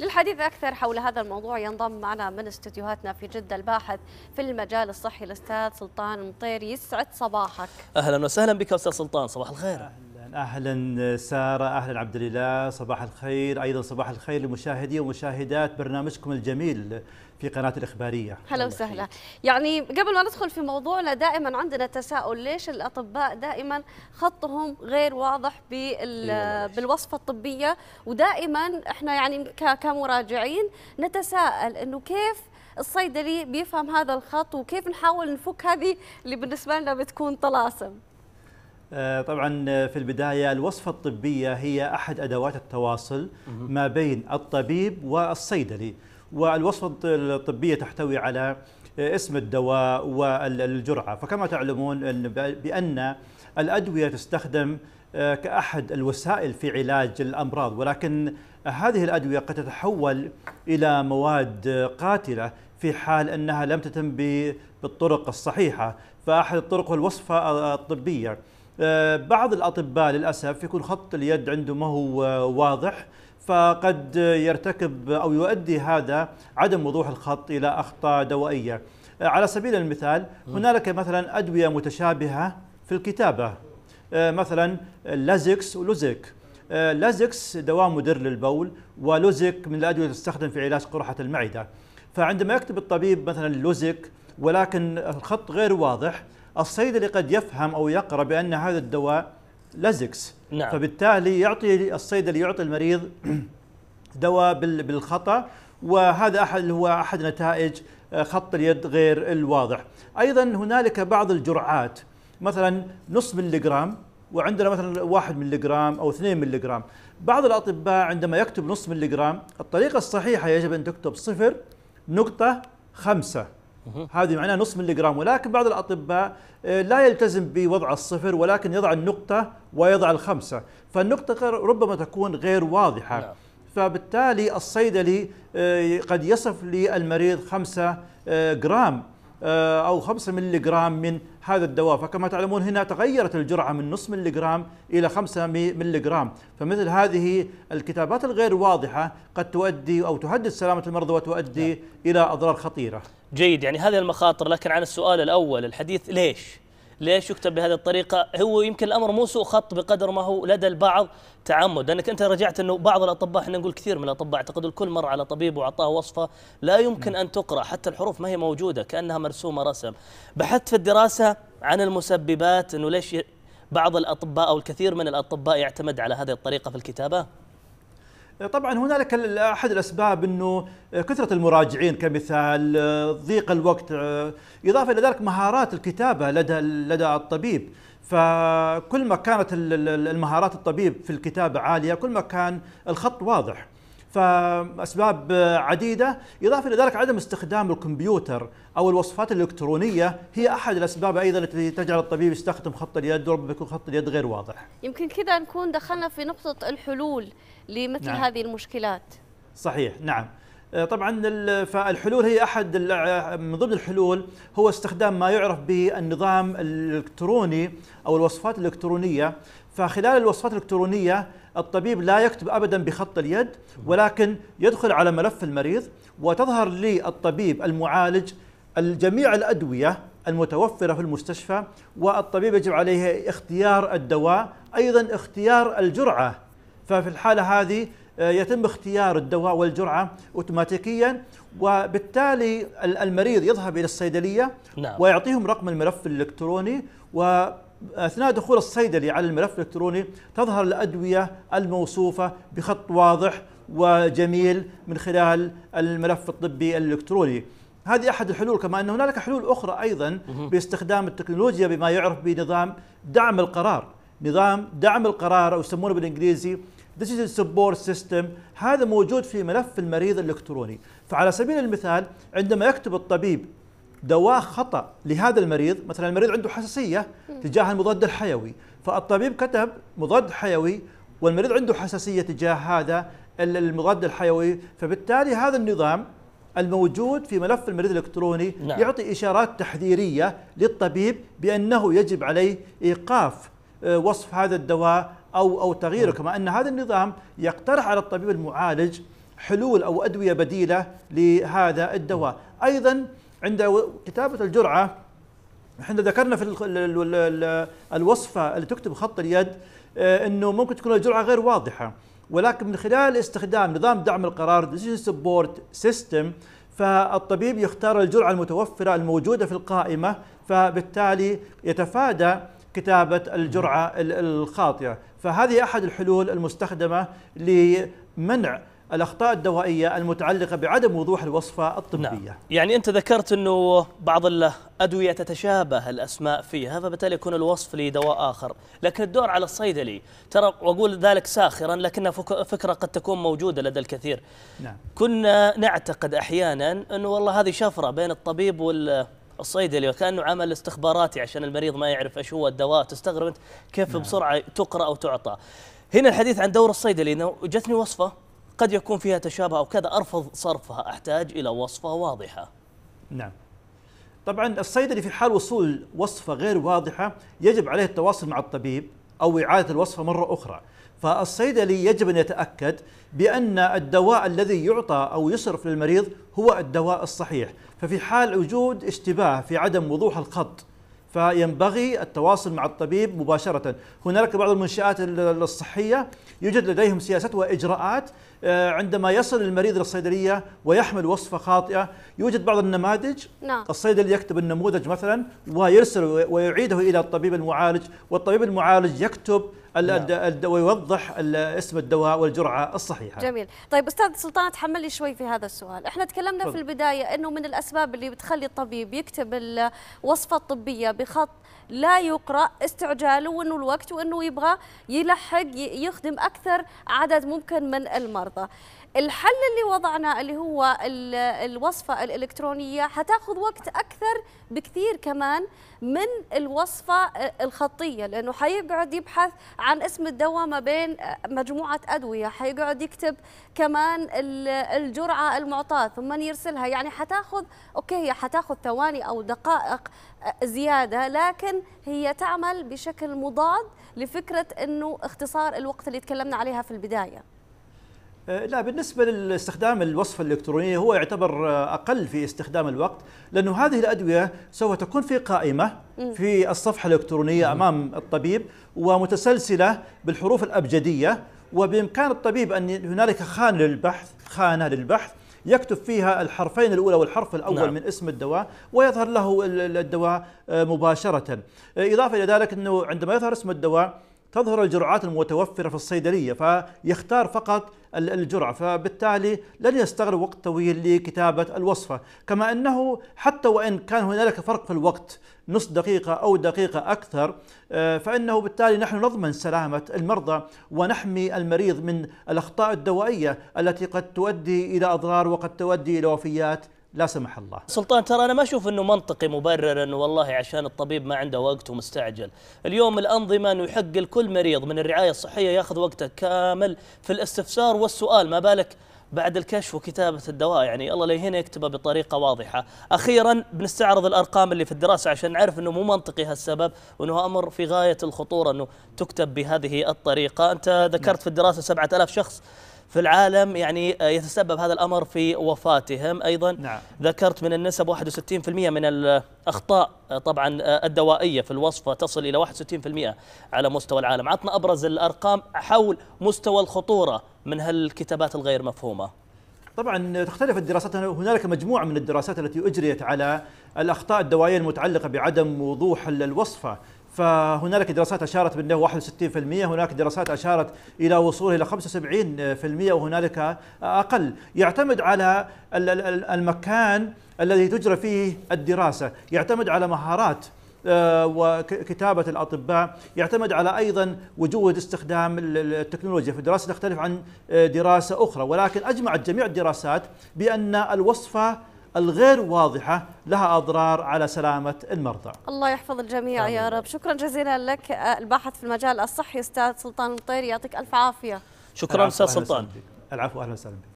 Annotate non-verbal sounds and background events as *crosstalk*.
للحديث أكثر حول هذا الموضوع ينضم معنا من استديوهاتنا في جدة الباحث في المجال الصحي الأستاذ سلطان مطير يسعد صباحك أهلا وسهلا بك أستاذ سلطان صباح الخير أهلا أهلا سارة أهلا عبد الله صباح الخير أيضا صباح الخير لمشاهدي ومشاهدات برنامجكم الجميل في قناة الإخبارية هلا وسهلا يعني قبل ما ندخل في موضوعنا دائما عندنا تساؤل ليش الأطباء دائما خطهم غير واضح إيه، بالوصفة الطبية ودائما احنا يعني كمراجعين نتساءل انه كيف الصيدلي بيفهم هذا الخط وكيف نحاول نفك هذه اللي بالنسبة لنا بتكون طلاسم آه، طبعا في البداية الوصفة الطبية هي أحد أدوات التواصل ما بين الطبيب والصيدلي والوصفة الطبية تحتوي على اسم الدواء والجرعة فكما تعلمون بأن الأدوية تستخدم آه، كأحد الوسائل في علاج الأمراض ولكن هذه الأدوية قد تتحول إلى مواد قاتلة في حال أنها لم تتم بالطرق الصحيحة فأحد الطرق هو الوصفة الطبية آه، بعض الأطباء للأسف يكون خط اليد عنده ما هو آه، واضح فقد يرتكب أو يؤدي هذا عدم وضوح الخط إلى أخطاء دوائية آه، على سبيل المثال هنالك مثلا أدوية متشابهة في الكتابة آه، مثلا لازكس ولوزيك آه، لازكس دواء مدر للبول ولوزيك من الأدوية تستخدم في علاج قرحة المعدة فعندما يكتب الطبيب مثلا لوزيك ولكن الخط غير واضح الصيدلي قد يفهم أو يقرأ بأن هذا الدواء لزكس نعم. فبالتالي يعطي الصيدلي يعطي المريض *clears throat* دواء بالخطا وهذا احد هو احد نتائج آه، خط اليد غير الواضح ايضا هنالك بعض الجرعات مثلا نص ملغرام وعندنا مثلا 1 ملغرام او 2 ملغرام بعض الاطباء عندما يكتب نص ملغرام الطريقه الصحيحه يجب ان تكتب صفر نقطه خمسة هذه معناها نص ملي جرام ولكن بعض الاطباء آه، لا يلتزم بوضع الصفر ولكن يضع النقطه ويضع الخمسه فالنقطه ربما تكون غير واضحه لا. نعم. فبالتالي الصيدلي آه، قد يصف للمريض خمسة آه، جرام آه، أو 5 ملي جرام من هذا الدواء فكما تعلمون هنا تغيرت الجرعة من نصف ملي جرام إلى 5 ملي جرام فمثل هذه الكتابات الغير واضحة قد تؤدي أو تهدد سلامة المرضى وتؤدي لا. نعم. إلى أضرار خطيرة جيد يعني هذه المخاطر لكن عن السؤال الأول الحديث ليش؟ ليش يكتب بهذه الطريقة هو يمكن الأمر مو سوء خط بقدر ما هو لدى البعض تعمد لأنك أنت رجعت أنه بعض الأطباء احنا نقول كثير من الأطباء اعتقد الكل مر على طبيب وأعطاه وصفة لا يمكن أن تقرأ حتى الحروف ما هي موجودة كأنها مرسومة رسم بحثت في الدراسة عن المسببات أنه ليش بعض الأطباء أو الكثير من الأطباء يعتمد على هذه الطريقة في الكتابة طبعا هنالك احد الاسباب انه كثره المراجعين كمثال آه، ضيق الوقت آه، اضافه الى ذلك مهارات الكتابه لدى لدى الطبيب فكل ما كانت المهارات الطبيب في الكتابه عاليه كل ما كان الخط واضح فاسباب عديده اضافه الى ذلك عدم استخدام الكمبيوتر او الوصفات الالكترونيه هي احد الاسباب ايضا التي تجعل الطبيب يستخدم خط اليد وربما يكون خط اليد غير واضح يمكن كذا نكون دخلنا في نقطه الحلول لمثل نعم. هذه المشكلات صحيح نعم آه، طبعا فالحلول هي احد من ضمن الحلول هو استخدام ما يعرف بالنظام الالكتروني او الوصفات الالكترونيه فخلال الوصفات الالكترونيه الطبيب لا يكتب ابدا بخط اليد ولكن يدخل على ملف المريض وتظهر للطبيب المعالج جميع الادويه المتوفره في المستشفى والطبيب يجب عليه اختيار الدواء ايضا اختيار الجرعه ففي الحاله هذه آه، يتم اختيار الدواء والجرعة أوتوماتيكيا وبالتالي المريض يذهب إلى الصيدلية نعم. ويعطيهم رقم الملف الإلكتروني و آه، اثناء دخول الصيدلي على الملف الالكتروني تظهر الادويه الموصوفه بخط واضح وجميل من خلال الملف الطبي الالكتروني هذه احد الحلول كما ان هنالك حلول اخرى ايضا باستخدام التكنولوجيا بما يعرف بنظام دعم القرار نظام دعم القرار او يسمونه بالانجليزي This is a support system. هذا موجود في ملف المريض الالكتروني فعلى سبيل المثال عندما يكتب الطبيب دواء خطا لهذا المريض مثلا المريض عنده حساسيه تجاه المضاد الحيوي فالطبيب كتب مضاد حيوي والمريض عنده حساسيه تجاه هذا المضاد الحيوي فبالتالي هذا النظام الموجود في ملف المريض الالكتروني نعم. يعطي اشارات تحذيريه للطبيب بانه يجب عليه ايقاف آه، وصف هذا الدواء أو أو تغييره نعم. كما أن هذا النظام يقترح على الطبيب المعالج حلول أو أدوية بديلة لهذا الدواء أيضا عند كتابة الجرعة احنا ذكرنا في الوصفة اللي تكتب خط اليد آه، انه ممكن تكون الجرعة غير واضحة ولكن من خلال استخدام نظام دعم القرار ديسيجن سبورت سيستم فالطبيب يختار الجرعة المتوفرة الموجودة في القائمة فبالتالي يتفادى كتابة الجرعة الخاطئة فهذه أحد الحلول المستخدمة لمنع الاخطاء الدوائيه المتعلقه بعدم وضوح الوصفه الطبيه. نعم. يعني انت ذكرت انه بعض الادويه تتشابه الاسماء فيها فبالتالي يكون الوصف لدواء اخر، لكن الدور على الصيدلي ترى واقول ذلك ساخرا لكن فكره قد تكون موجوده لدى الكثير. نعم. كنا نعتقد احيانا انه والله هذه شفره بين الطبيب وال الصيدلي وكانه عمل استخباراتي عشان المريض ما يعرف ايش هو الدواء تستغرب انت كيف نعم. بسرعه تقرا او تعطى هنا الحديث عن دور الصيدلي انه جتني وصفه قد يكون فيها تشابه او كذا ارفض صرفها احتاج الى وصفه واضحه نعم طبعا الصيدلي في حال وصول وصفه غير واضحه يجب عليه التواصل مع الطبيب أو إعادة الوصفة مرة أخرى فالصيدلي يجب أن يتأكد بأن الدواء الذي يعطى أو يصرف للمريض هو الدواء الصحيح ففي حال وجود اشتباه في عدم وضوح الخط فينبغي التواصل مع الطبيب مباشرة هناك بعض المنشآت الصحية يوجد لديهم سياسات وإجراءات آه، عندما يصل المريض للصيدلية ويحمل وصفة خاطئة يوجد بعض النماذج نعم. الصيدلي يكتب النموذج مثلا ويرسل ويعيده إلى الطبيب المعالج والطبيب المعالج يكتب نعم. ويوضح اسم الدواء والجرعه الصحيحه. جميل، طيب استاذ سلطان تحمل لي شوي في هذا السؤال، احنا تكلمنا طب. في البدايه انه من الاسباب اللي بتخلي الطبيب يكتب الوصفه الطبيه بخط لا يقرا استعجاله وانه الوقت وانه يبغى يلحق يخدم اكثر عدد ممكن من المرضى. الحل اللي وضعناه اللي هو الوصفة الإلكترونية حتاخذ وقت أكثر بكثير كمان من الوصفة الخطية لأنه حيقعد يبحث عن اسم الدواء ما بين مجموعة أدوية حيقعد يكتب كمان الجرعة المعطاة ثم يرسلها يعني حتاخذ أوكي هي حتاخذ ثواني أو دقائق زيادة لكن هي تعمل بشكل مضاد لفكرة أنه اختصار الوقت اللي تكلمنا عليها في البداية آه، لا بالنسبه لاستخدام الوصفه الالكترونيه هو يعتبر آه، اقل في استخدام الوقت لانه هذه الادويه سوف تكون في قائمه في الصفحه الالكترونيه امام الطبيب ومتسلسله بالحروف الابجديه وبامكان الطبيب ان هنالك خانه للبحث خانه للبحث يكتب فيها الحرفين الاولى والحرف الاول نعم. من اسم الدواء ويظهر له الدواء آه، مباشره اضافه الى ذلك انه عندما يظهر اسم الدواء تظهر الجرعات المتوفرة في الصيدلية فيختار فقط الجرعة فبالتالي لن يستغرق وقت طويل لكتابة الوصفة كما أنه حتى وإن كان هنالك فرق في الوقت نص دقيقة أو دقيقة أكثر آه، فإنه بالتالي نحن نضمن سلامة المرضى ونحمي المريض من الأخطاء الدوائية التي قد تؤدي إلى أضرار وقد تؤدي إلى وفيات لا سمح الله سلطان ترى أنا ما أشوف أنه منطقي مبرر أنه والله عشان الطبيب ما عنده وقت ومستعجل اليوم الأنظمة أنه يحق لكل مريض من الرعاية الصحية يأخذ وقته كامل في الاستفسار والسؤال ما بالك بعد الكشف وكتابة الدواء يعني الله لهنا يكتبه بطريقة واضحة أخيرا بنستعرض الأرقام اللي في الدراسة عشان نعرف أنه مو منطقي هالسبب وأنه أمر في غاية الخطورة أنه تكتب بهذه الطريقة أنت ذكرت نعم. في الدراسة 7000 شخص في العالم يعني آه، يتسبب هذا الأمر في وفاتهم أيضا نعم. ذكرت من النسب 61% من الأخطاء آه، طبعا آه، الدوائية في الوصفة تصل إلى 61% على مستوى العالم عطنا أبرز الأرقام حول مستوى الخطورة من هالكتابات الغير مفهومة طبعا تختلف الدراسات هنالك مجموعه من الدراسات التي اجريت على الاخطاء الدوائيه المتعلقه بعدم وضوح الوصفه فهنالك دراسات اشارت بانه 61% هناك دراسات اشارت الى وصوله الى 75% وهنالك اقل يعتمد على المكان الذي تجرى فيه الدراسه يعتمد على مهارات آه، وكتابة الأطباء يعتمد على أيضا وجود استخدام التكنولوجيا فالدراسة تختلف عن آه، دراسة أخرى ولكن أجمعت جميع الدراسات بأن الوصفة الغير واضحة لها أضرار على سلامة المرضى الله يحفظ الجميع آمين. يا رب شكرا جزيلا لك آه، الباحث في المجال الصحي أستاذ سلطان المطيري يعطيك ألف عافية شكرا أستاذ سلطان العفو أهلا وسهلا